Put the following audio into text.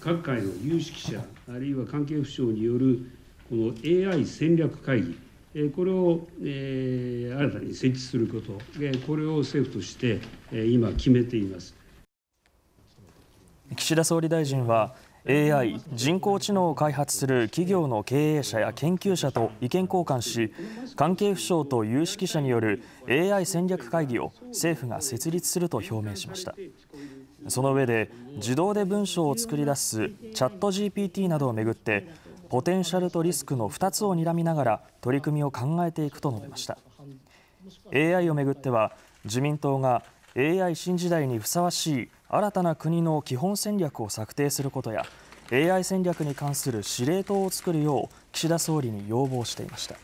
各界の有識者、あるいは関係府省によるこの AI 戦略会議、これを、新たに設置すること、これを政府として、今、決めています岸田総理大臣は、AI・ 人工知能を開発する企業の経営者や研究者と意見交換し、関係府省と有識者による AI 戦略会議を政府が設立すると表明しました。その上で、自動で文章を作り出すチャット GPT などをめぐって、ポテンシャルとリスクの2つを睨みながら取り組みを考えていくと述べました。AI をめぐっては、自民党が AI 新時代にふさわしい新たな国の基本戦略を策定することや、AI 戦略に関する司令塔を作るよう岸田総理に要望していました。